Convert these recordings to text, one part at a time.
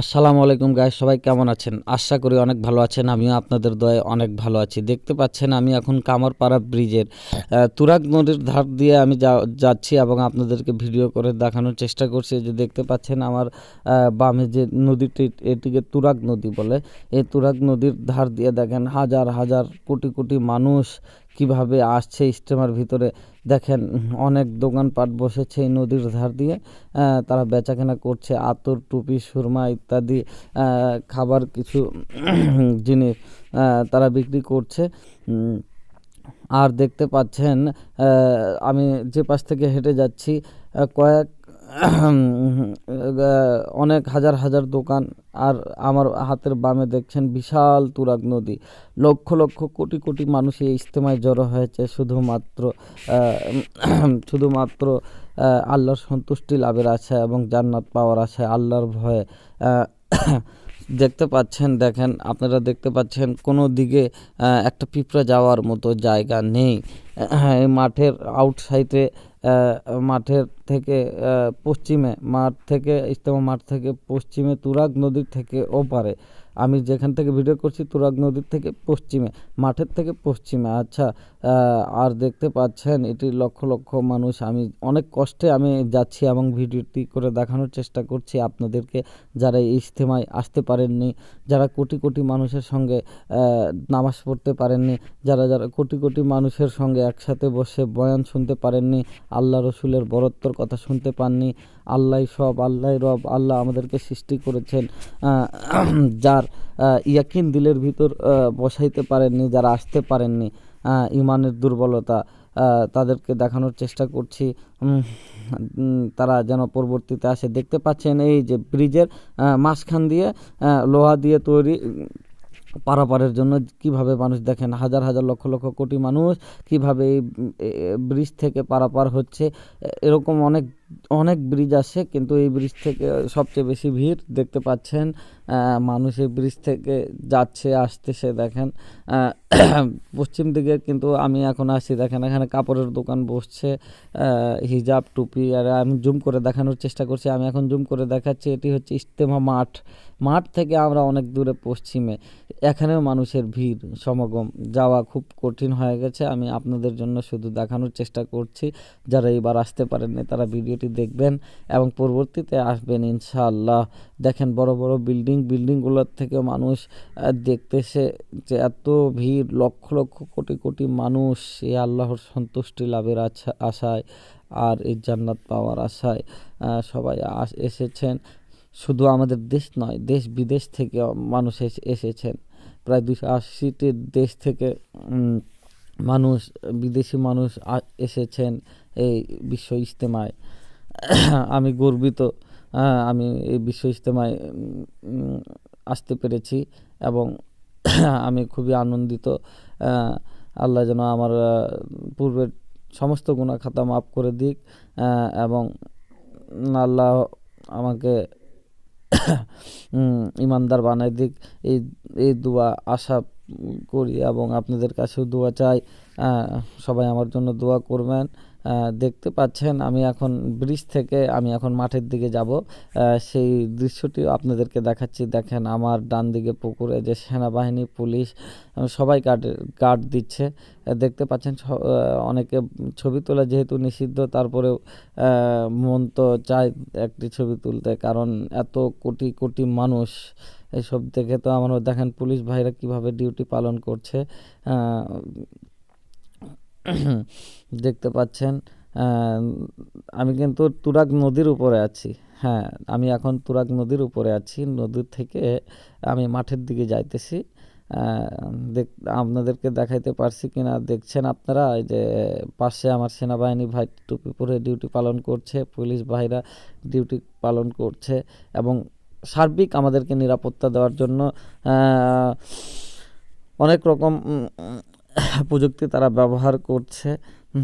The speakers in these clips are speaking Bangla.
আসসালামু আলাইকুম গায়ে সবাই কেমন আছেন আশা করি অনেক ভালো আছেন আমিও আপনাদের দয়ে অনেক ভালো আছি দেখতে পাচ্ছেন আমি এখন কামারপাড়া ব্রিজের তুরাগ নদীর ধার দিয়ে আমি যাচ্ছি এবং আপনাদেরকে ভিডিও করে দেখানোর চেষ্টা করছি যে দেখতে পাচ্ছেন আমার বামে যে নদীটি এটিকে তুরাগ নদী বলে এই তুরাগ নদীর ধার দিয়ে দেখেন হাজার হাজার কোটি কোটি মানুষ কিভাবে আসছে স্টিমার ভিতরে দেখেন অনেক দোকানপাট বসেছে এই নদীর ধার দিয়ে তারা বেচাকেনা করছে আতর টুপি সুরমা ইত্যাদি খাবার কিছু জিনিস তারা বিক্রি করছে আর দেখতে পাচ্ছেন আমি যে পাশ থেকে হেঁটে যাচ্ছি কয়েক অনেক হাজার হাজার দোকান আর আমার হাতের বামে দেখছেন বিশাল তুরাগ নদী লক্ষ লক্ষ কোটি কোটি মানুষ এই ইজতেমায় জড়ো হয়েছে শুধুমাত্র শুধুমাত্র আল্লাহর সন্তুষ্টি লাভের আছে এবং জান্নাত পাওয়ার আছে আল্লাহর ভয়ে দেখতে পাচ্ছেন দেখেন আপনারা দেখতে পাচ্ছেন কোনো দিকে একটা পিঁপড়া যাওয়ার মতো জায়গা নেই হ্যাঁ এই মাঠের আউটসাইডে মাঠের থেকে পশ্চিমে মাঠ থেকে ইজতেমা মাঠ থেকে পশ্চিমে তুরাগ নদীর থেকে ওপারে আমি যেখান থেকে ভিডিও করছি তুরাগ নদীর থেকে পশ্চিমে মাঠের থেকে পশ্চিমে আচ্ছা আর দেখতে পাচ্ছেন এটি লক্ষ লক্ষ মানুষ আমি অনেক কষ্টে আমি যাচ্ছি এবং ভিডিওটি করে দেখানোর চেষ্টা করছি আপনাদেরকে যারা এই ইজতেমায় আসতে পারেননি যারা কোটি কোটি মানুষের সঙ্গে নামাজ পড়তে পারেননি যারা যারা কোটি কোটি মানুষের সঙ্গে একসাথে বসে বয়ান শুনতে পারেননি আল্লাহ রসুলের বরত্বর কথা শুনতে পাননি আল্লাহ সব আল্লাহ রব আল্লাহ আমাদেরকে সৃষ্টি করেছেন যার ইয়াকিন দিলের ভিতর বসাইতে পারেননি যারা আসতে পারেননি ইমানের দুর্বলতা তাদেরকে দেখানোর চেষ্টা করছি তারা যেন পরবর্তীতে আসে দেখতে পাচ্ছেন এই যে ব্রিজের মাঝখান দিয়ে লোহা দিয়ে তৈরি পারাপারের জন্য কিভাবে মানুষ দেখেন হাজার হাজার লক্ষ লক্ষ কোটি মানুষ কিভাবে ব্রিজ থেকে পারাপার হচ্ছে এরকম অনেক অনেক ব্রিজ আছে কিন্তু এই ব্রিজ থেকে সবচেয়ে বেশি ভিড় দেখতে পাচ্ছেন মানুষ এই ব্রিজ থেকে যাচ্ছে সে দেখেন পশ্চিম দিকে কিন্তু আমি এখন আসি দেখেন এখানে কাপড়ের দোকান বসছে হিজাব টুপি আর আমি জুম করে দেখানোর চেষ্টা করছি আমি এখন জুম করে দেখাচ্ছি এটি হচ্ছে ইস্তেমা মাঠ মাঠ থেকে আমরা অনেক দূরে পশ্চিমে এখানেও মানুষের ভিড় সমাগম যাওয়া খুব কঠিন হয়ে গেছে আমি আপনাদের জন্য শুধু দেখানোর চেষ্টা করছি যারা এবার আসতে পারেননি তারা ভিডিও ভিডিওটি দেখবেন এবং পরবর্তীতে আসবেন ইনশাআল্লাহ দেখেন বড় বড় বিল্ডিং বিল্ডিংগুলোর থেকে মানুষ দেখতেছে যে এত ভিড় লক্ষ লক্ষ কোটি কোটি মানুষ এই আল্লাহর সন্তুষ্টি লাভের আশায় আর এই জান্নাত পাওয়ার আশায় সবাই এসেছেন শুধু আমাদের দেশ নয় দেশ বিদেশ থেকে মানুষ এসেছেন প্রায় দুশো আশিটি দেশ থেকে মানুষ বিদেশি মানুষ এসেছেন এই বিশ্ব ইজতেমায় আমি গর্বিত হ্যাঁ, আমি এই বিশ্ব ইজতেমায় আসতে পেরেছি এবং আমি খুবই আনন্দিত হ্যাঁ, আল্লাহ যেন আমার পূর্বের সমস্ত গুণা খাতা মাফ করে দিক হ্যাঁ, এবং আল্লাহ আমাকে ইমানদার বানাই দিক এই এই দুয়া আশা করি এবং আপনাদের কাছেও দোয়া চাই সবাই আমার জন্য দোয়া করবেন দেখতে পাচ্ছেন আমি এখন ব্রিজ থেকে আমি এখন মাঠের দিকে যাব সেই দৃশ্যটিও আপনাদেরকে দেখাচ্ছি দেখেন আমার ডান দিকে পুকুরে যে সেনাবাহিনী পুলিশ সবাই কাট কাট দিচ্ছে দেখতে পাচ্ছেন অনেকে ছবি তোলা যেহেতু নিষিদ্ধ তারপরেও মন তো চায় একটি ছবি তুলতে কারণ এত কোটি কোটি মানুষ এসব দেখে তো আমার দেখেন পুলিশ ভাইরা কিভাবে ডিউটি পালন করছে দেখতে পাচ্ছেন আমি কিন্তু তুরাগ নদীর উপরে আছি হ্যাঁ আমি এখন তুরাগ নদীর উপরে আছি নদীর থেকে আমি মাঠের দিকে যাইতেছি দেখ আপনাদেরকে দেখাইতে পারছি কি না দেখছেন আপনারা যে পাশে আমার সেনাবাহিনী ভাই টুপি পরে ডিউটি পালন করছে পুলিশ ভাইরা ডিউটি পালন করছে এবং সার্বিক আমাদেরকে নিরাপত্তা দেওয়ার জন্য অনেক রকম প্রযুক্তি তারা ব্যবহার করছে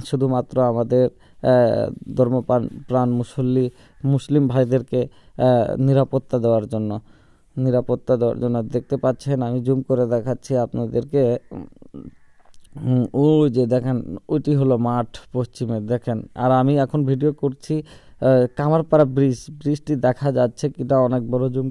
শুধুমাত্র আমাদের ধর্মপ্রাণ প্রাণ মুসল্লি মুসলিম ভাইদেরকে নিরাপত্তা দেওয়ার জন্য নিরাপত্তা দেওয়ার জন্য দেখতে পাচ্ছেন আমি জুম করে দেখাচ্ছি আপনাদেরকে ও যে দেখেন ওইটি হলো মাঠ পশ্চিমে দেখেন আর আমি এখন ভিডিও করছি কামারপাড়া ব্রিজ ব্রিজটি দেখা যাচ্ছে কিনা অনেক বড় জুম ।